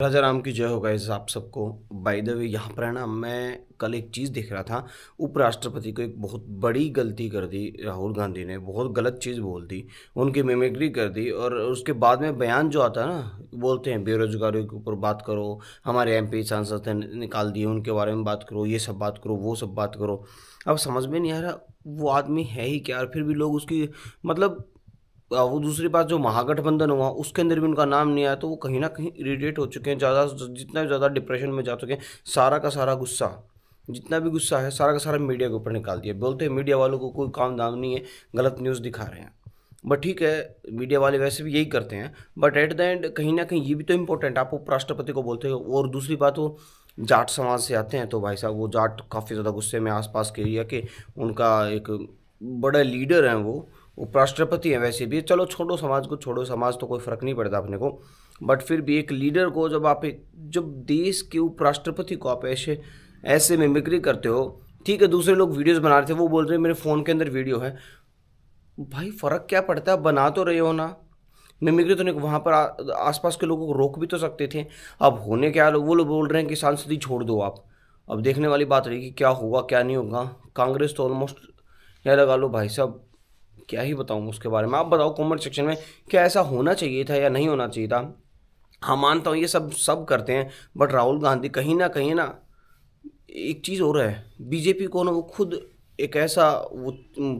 राजा राम की जय हो गाइज आप सबको बाय द वे यहाँ पर है ना मैं कल एक चीज़ देख रहा था उपराष्ट्रपति को एक बहुत बड़ी गलती कर दी राहुल गांधी ने बहुत गलत चीज़ बोल दी उनकी मेमिक्री कर दी और उसके बाद में बयान जो आता है ना बोलते हैं बेरोजगारी के ऊपर बात करो हमारे एम पी सांसद ने निकाल दिए उनके बारे में बात करो ये सब बात करो वो सब बात करो अब समझ में नहीं आ रहा वो आदमी है ही क्या और फिर भी लोग उसकी मतलब वो दूसरी बात जो महागठबंधन हुआ उसके अंदर भी उनका नाम नहीं आया तो वो कहीं ना कहीं इरीटेट हो चुके हैं ज़्यादा जितना ज़्यादा डिप्रेशन में जा चुके हैं सारा का सारा गुस्सा जितना भी गुस्सा है सारा का सारा मीडिया के ऊपर निकाल दिया बोलते हैं मीडिया वालों को कोई काम दाम नहीं है गलत न्यूज़ दिखा रहे हैं बट ठीक है मीडिया वाले वैसे भी यही करते हैं बट एट द एंड कहीं ना कहीं ये भी तो इम्पोर्टेंट आप उपराष्ट्रपति को बोलते हो और दूसरी बात वो जाट समाज से आते हैं तो भाई साहब वो जाट काफ़ी ज़्यादा गुस्से में आसपास के एरिया के उनका एक बड़ा लीडर हैं वो उपराष्ट्रपति हैं वैसे भी चलो छोड़ो समाज को छोड़ो समाज तो कोई फ़र्क नहीं पड़ता अपने को बट फिर भी एक लीडर को जब आप एक जब देश के उपराष्ट्रपति को आप ऐसे ऐसे मिमिक्री करते हो ठीक है दूसरे लोग वीडियोस बना रहे थे वो बोल रहे मेरे फ़ोन के अंदर वीडियो है भाई फ़र्क क्या पड़ता है बना तो रहे हो ना मिमिक्री तो नहीं वहाँ पर आसपास के लोगों को रोक भी तो सकते थे अब होने क्या लोग वो लोग बोल रहे हैं कि सांसदी छोड़ दो आप अब देखने वाली बात रही कि क्या होगा क्या नहीं होगा कांग्रेस तो ऑलमोस्ट यह लगा लो भाई साहब क्या ही बताऊँ उसके बारे में आप बताओ कॉमेंट सेक्शन में क्या ऐसा होना चाहिए था या नहीं होना चाहिए था हाँ मानता हूँ ये सब सब करते हैं बट राहुल गांधी कहीं ना कहीं ना एक चीज़ और है बीजेपी को ना वो खुद एक ऐसा वो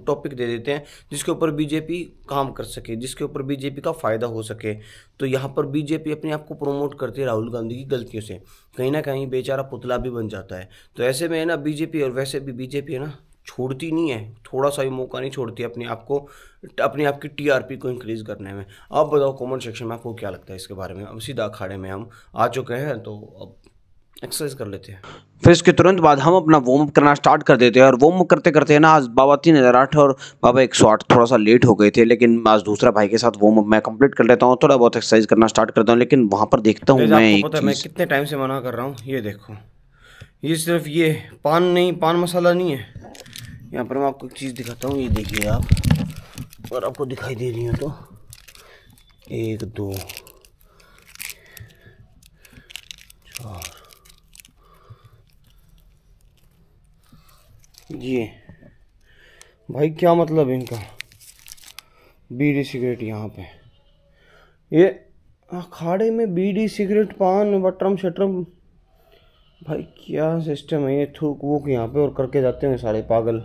टॉपिक दे देते हैं जिसके ऊपर बीजेपी काम कर सके जिसके ऊपर बीजेपी का फ़ायदा हो सके तो यहाँ पर बीजेपी अपने आप को प्रमोट करती है राहुल गांधी की गलतियों से कहीं ना कहीं बेचारा पुतला भी बन जाता है तो ऐसे में है ना बीजेपी और वैसे भी बीजेपी है ना छोड़ती नहीं है थोड़ा सा भी मौका नहीं छोड़ती अपने आप को अपने आप की टीआरपी को इंक्रीज करने में आप बताओ कमेंट सेक्शन में आपको क्या लगता है इसके बारे में अब सीधा अखाड़े में हम आ चुके हैं तो अब एक्सरसाइज कर लेते हैं फिर इसके तुरंत बाद हम अपना वार्म अप करना स्टार्ट कर देते हैं और वार्म अप करते करते ना आज बाबा तीन हज़ार आठ और बाबा एक सौ आठ थोड़ा सा लेट हो गए थे लेकिन आज दूसरा भाई के साथ वार्म अप मैं कंप्लीट कर लेता हूँ थोड़ा बहुत एक्सरसाइज करना स्टार्ट करता हूँ लेकिन वहाँ पर देखता हूँ मैं मैं कितने टाइम से मना कर रहा हूँ ये देखो ये सिर्फ ये पान नहीं पान मसाला नहीं है यहाँ पर मैं आपको एक चीज़ दिखाता हूँ ये देखिए आप और आपको दिखाई दे रही है तो एक दो चार ये भाई क्या मतलब इनका बीड़ी सिगरेट यहाँ पे ये अखाड़े में बीड़ी सिगरेट पान बटरम शटरम भाई क्या सिस्टम है ये थूक वूक यहाँ पे और करके जाते हैं सारे पागल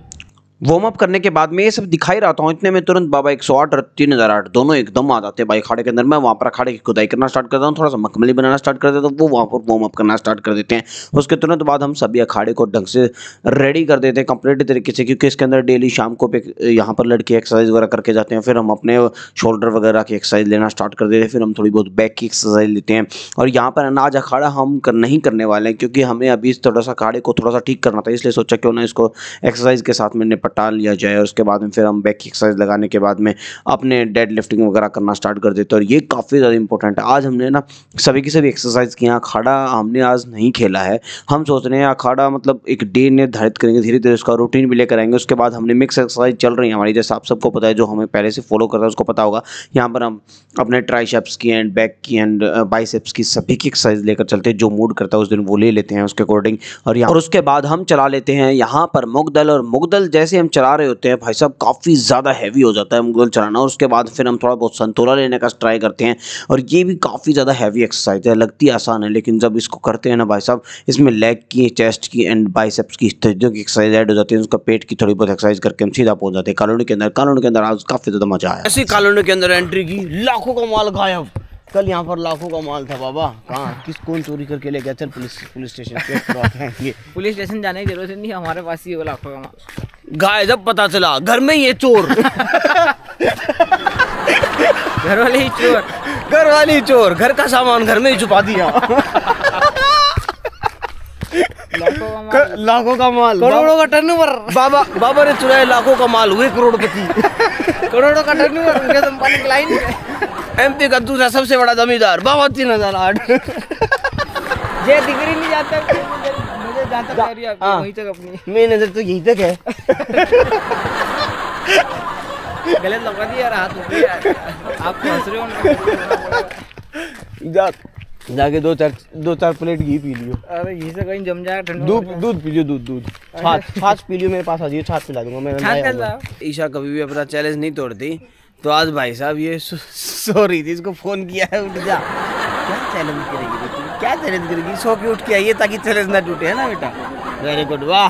वार्म अप करने के बाद मैं ये सब दिखाई रहा था इतने में तुरंत बाबा एक सौ आठ और तीन हज़ार आठ दोनों एकदम आ जाते हैं भाई अखाड़े के अंदर मैं वहाँ पर अखाड़े की खुदाई करना स्टार्ट करता हूँ थोड़ा सा मखमली बनाना स्टार्ट कर देता हूँ तो वो वहाँ पर वार्म अप करना स्टार्ट कर देते हैं उसके तुरंत बाद हम सभी अखाड़े को ढंग से रेडी कर देते हैं कंप्लीट तरीके से क्योंकि इसके अंदर डेली शाम को यहाँ पर लड़की एक्सरसाइज वगैरह करके जाते हैं फिर हम अपने शोल्डर वगैरह की एक्सरसाइज लेना स्टार्ट कर देते हैं फिर हम थोड़ी बहुत बैक की एक्सरसाइज लेते हैं और यहाँ पर अनाज अखाड़ा हम नहीं करने वाले हैं क्योंकि हमें अभी थोड़ा सा अखाड़े को थोड़ा सा ठीक करना था इसलिए सोचा क्यों ना इसको एक्सरसाइज के साथ में निपट पटा लिया जाए और उसके बाद में फिर हम बैक एक्सरसाइज लगाने के बाद में अपने डेड लिफ्टिंग वगैरह करना स्टार्ट कर देते हैं और ये काफ़ी ज़्यादा इंपॉर्टेंट है आज हमने ना सभी की सभी एक्सरसाइज किया अखाड़ा हमने आज नहीं खेला है हम सोच रहे हैं अखाड़ा मतलब एक डे निर्धारित करेंगे धीरे धीरे उसका रूटीन भी लेकर आएंगे उसके बाद हमने मिक्स एक्सरसाइज चल रही है हमारी जैसे आप सबको पता है जो हमें पहले से फॉलो करता है उसको पता होगा यहाँ पर हम अपने ट्राइशेप्स की एंड बैक की एंड बाइसेप्स की सभी की एक्सरसाइज लेकर चलते हैं जो मूड करता है उस दिन वो ले लेते हैं उसके अकॉर्डिंग और यहाँ और उसके बाद हम चला लेते हैं यहाँ पर मुगदल और मुगदल जैसे हम चला रहे होते हैं भाई साहब काफ़ी ज़्यादा हैवी हो जाता है मुगल चलाना और उसके बाद फिर हम थोड़ा बहुत संतोला लेने का ट्राई करते हैं और ये भी काफ़ी ज़्यादा हैवी एक्सरसाइज है लगती आसान है लेकिन जब इसको करते हैं ना भाई साहब इसमें लेग की चेस्ट की एंड बाइसेप्स की तजदों की एक्सरसाइज ऐड हो जाती है उसका पेट की थोड़ी बहुत एक्सरसाइज करके हम सीधा पहुंच जाते हैं कॉलोनी के अंदर कॉलोनी के अंदर आज काफ़ी ज़्यादा मजा आया ऐसी कॉलोनी के अंदर एंट्री की लाखों का माल गायब कल यहाँ पर लाखों का माल था बाबा कहाँ किस कौन चोरी करके ले गया चल पुलिस पुलिस स्टेशन ये पुलिस स्टेशन जाने की जरूरत नहीं हमारे पास ही वो लाखों का माल गाय जब पता चला घर में ही है चोर घर वाले ही चोर घर वाले ही चोर घर का सामान घर में ही छुपा दिया लाखों का माल करोड़ों का टर्नओवर बाबा बाबा ने चुराए लाखों का माल हुए करोड़पति करोड़ों का टर्नओवर उनके संपादक तो लाइन एम पी का दूसरा सबसे बड़ा जमींदार बाबा तीन हजार आठ ये डिग्री नहीं जाता हाँ। वहीं तक अपनी मेरी नजर तो यहीं तक है गलत लगा दिया यार हाथ आप हंस रहे हो जा जाके दो चार दो चार प्लेट घी पी लियो अरे घी से कहीं जम जाएगा ठंडा दूध दूध पी लियो दूध दूध अच्छा। छाछ छाछ पी लियो मेरे पास आ जाइए छाछ पिला दूंगा मैं ईशा कभी भी अपना चैलेंज नहीं तोड़ती तो आज भाई साहब ये सो, रही थी इसको फोन किया है उठ जा क्या चैलेंज करेगी क्या तेरे दिल की सो के उठ के आइए ताकि तेरे ना टूटे है ना बेटा वेरी गुड वाह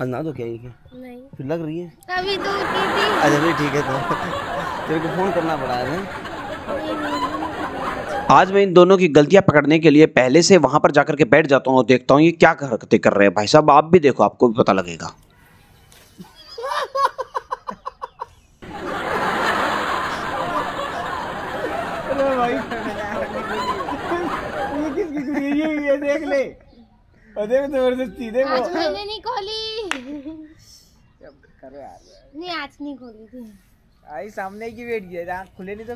आज ना तो क्या ये नहीं फिर लग रही है अभी तो अच्छा भाई ठीक है तो तेरे को फोन करना पड़ा है आज मैं इन दोनों की गलतियां पकड़ने के लिए पहले से वहां पर जाकर के बैठ जाता हूं और देखता हूं ये क्या हरकतें कर रहे हैं भाई साहब आप भी देखो आपको भी पता लगेगा भाई ये किसकी देख ले जबरदस्ती देखो आज मैंने नहीं खोली नहीं आज नहीं खोली थी आई सामने की वेट खुले नहीं तो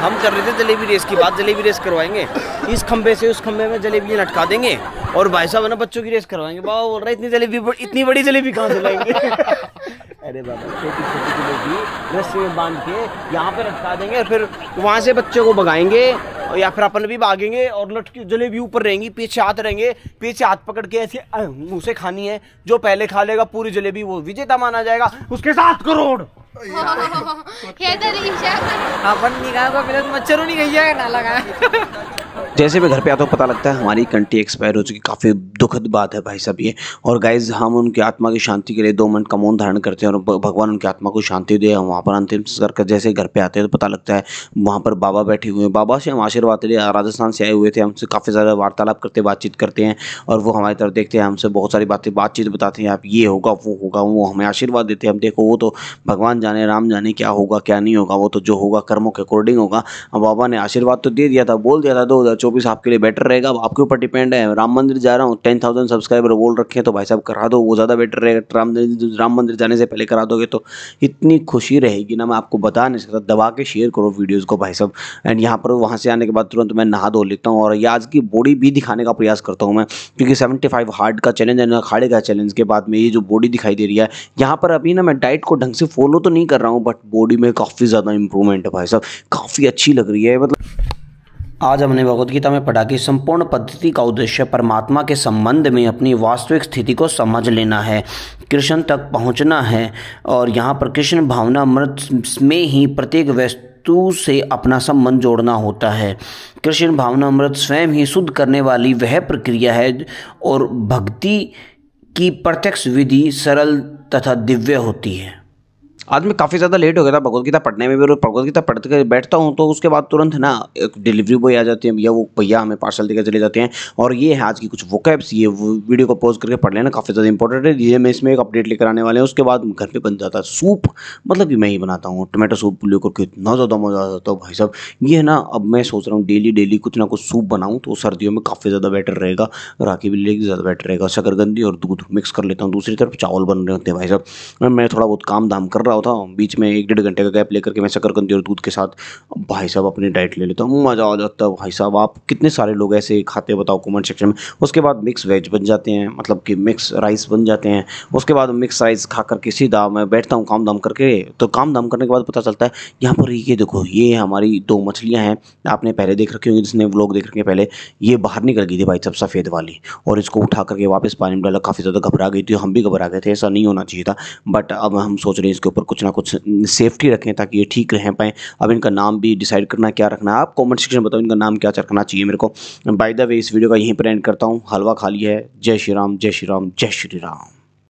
हम कर रहे थे जलेबी रेस की बात जलेबी रेस करवाएंगे इस खम्भे से उस खम्भे में जलेबी लटका देंगे और भाई साहब ना बच्चों की रेस करवाएंगे बाबा बोल रहा इतनी जलेबी इतनी बड़ी जलेबी कहाँ से लाएंगे अरे बाबा छोटी छोटी जलेबी रस्सी में बांध के यहाँ पे लटका देंगे और फिर वहाँ से बच्चों को भगाएंगे और या फिर अपन भी भागेंगे और लट जलेबी ऊपर रहेंगी पीछे हाथ रहेंगे पीछे हाथ पकड़ के ऐसे उसे खानी है जो पहले खा लेगा पूरी जलेबी वो विजेता माना जाएगा उसके साथ करोड़ तो अपन निगाह तो मच्छरों नहीं गई है ना लगा जैसे मैं घर पे आता हूँ पता लगता है हमारी कंट्री एक्सपायर हो चुकी काफ़ी दुखद बात है भाई साहब ये और गाइज हम उनकी आत्मा की शांति के लिए दो मिनट का मौन धारण करते हैं और भगवान उनकी आत्मा को शांति दे हम वहाँ पर अंतिम संस्कार कर जैसे घर पे आते हैं तो पता लगता है वहाँ पर बाबा बैठे हुए हैं बाबा से हम आशीर्वाद लिए राजस्थान से आए हुए थे हमसे काफ़ी ज़्यादा वार्तालाप करते बातचीत करते हैं और वो हमारी तरफ देखते हैं हमसे बहुत सारी बातें बातचीत बताते हैं आप ये होगा वो होगा वो हमें आशीर्वाद देते हैं हम देखो वो तो भगवान जाने राम जाने क्या होगा क्या नहीं होगा वो तो जो होगा कर्मों के अकॉर्डिंग होगा बाबा ने आशीर्वाद तो दे दिया था बोल दिया था दो चौबीस आपके लिए बेटर रहेगा अब आपके ऊपर डिपेंड है राम मंदिर जा रहा हूँ टेन थाउजेंड सब्सक्राइबर बोल रखे हैं तो भाई साहब करा दो वो ज़्यादा बेटर रहेगा तो राम राम मंदिर जाने से पहले करा दोगे तो इतनी खुशी रहेगी ना मैं आपको बता नहीं सकता दबा के शेयर करो वीडियोज़ को भाई साहब एंड यहाँ पर वहाँ से आने के बाद तुरंत मैं नहा धो लेता हूँ और आज की बॉडी भी दिखाने का प्रयास करता हूँ मैं क्योंकि सेवेंटी फाइव हार्ट का चैलेंज एंड अखाड़े का चैलेंज के बाद में ये जो बॉडी दिखाई दे रही है यहाँ पर अभी ना मैं डाइट को ढंग से फॉलो तो नहीं कर रहा हूँ बट बॉडी में काफ़ी ज़्यादा इंप्रूवमेंट है भाई साहब काफ़ी अच्छी लग रही है मतलब आज हमने भगवदगीता में पढ़ा कि संपूर्ण पद्धति का उद्देश्य परमात्मा के संबंध में अपनी वास्तविक स्थिति को समझ लेना है कृष्ण तक पहुंचना है और यहाँ पर कृष्ण भावना मृत में ही प्रत्येक व्यस्त वस्तु से अपना संबंध जोड़ना होता है कृष्ण भावनामृत स्वयं ही शुद्ध करने वाली वह प्रक्रिया है और भक्ति की प्रत्यक्ष विधि सरल तथा दिव्य होती है आज मैं काफ़ी ज़्यादा लेट हो गया था गीता पढ़ने में भी और गीता पढ़ के बैठता हूँ तो उसके बाद तुरंत ना एक डिलीवरी बॉय आ जाती है भैया वो भैया हमें पार्सल देकर चले जाते हैं और ये है आज की कुछ वोकैप्स ये वीडियो को पोज करके पढ़ लेना काफ़ी ज़्यादा इंपॉर्टेंट है ये मैं इसमें एक अपडेट लेकर आने वाले हैं उसके बाद घर पर बन जाता है सूप मतलब कि मैं ही बनाता हूँ टोमेटो सूप लेकर करके इतना ज़्यादा मज़ा आ जाता है भाई साहब ये ना अब मैं सोच रहा हूँ डेली डेली कुछ ना कुछ सूप बनाऊँ तो सर्दियों में काफ़ी ज़्यादा बेटर रहेगा राखी भी लेकर ज़्यादा बेटर रहेगा शकरगंदी और दूध मिक्स कर लेता हूँ दूसरी तरफ चावल बन रहे होते हैं भाई साहब मैं थोड़ा बहुत काम धाम कर रहा रहा था बीच में एक डेढ़ घंटे का गैप लेकर के मैं शक्करकंदी और दूध के साथ भाई साहब अपनी डाइट ले लेता हूँ मज़ा आ जाता है भाई साहब आप कितने सारे लोग ऐसे खाते बताओ कमेंट सेक्शन में उसके बाद मिक्स वेज बन जाते हैं मतलब कि मिक्स राइस बन जाते हैं उसके बाद मिक्स राइस खा कर करके सीधा मैं बैठता हूँ काम दाम करके तो काम दाम करने के बाद पता चलता है यहाँ पर ये देखो ये हमारी दो मछलियाँ हैं आपने पहले देख रखी होंगी जिसने व्लॉग देख रखे पहले ये बाहर निकल गई थी भाई साहब सफ़ेद वाली और इसको उठा करके वापस पानी में डाला काफ़ी ज़्यादा घबरा गई थी हम भी घबरा गए थे ऐसा नहीं होना चाहिए था बट अब हम सोच रहे हैं इसके ऊपर कुछ ना कुछ सेफ्टी रखें ताकि ये ठीक रह पाएँ अब इनका नाम भी डिसाइड करना क्या रखना है आप कॉमेंट सेक्शन में बताओ इनका नाम क्या रखना चाहिए मेरे को बाय द वे इस वीडियो का यहीं पर एंड करता हूँ हलवा खाली है जय श्री राम जय श्री राम जय श्री राम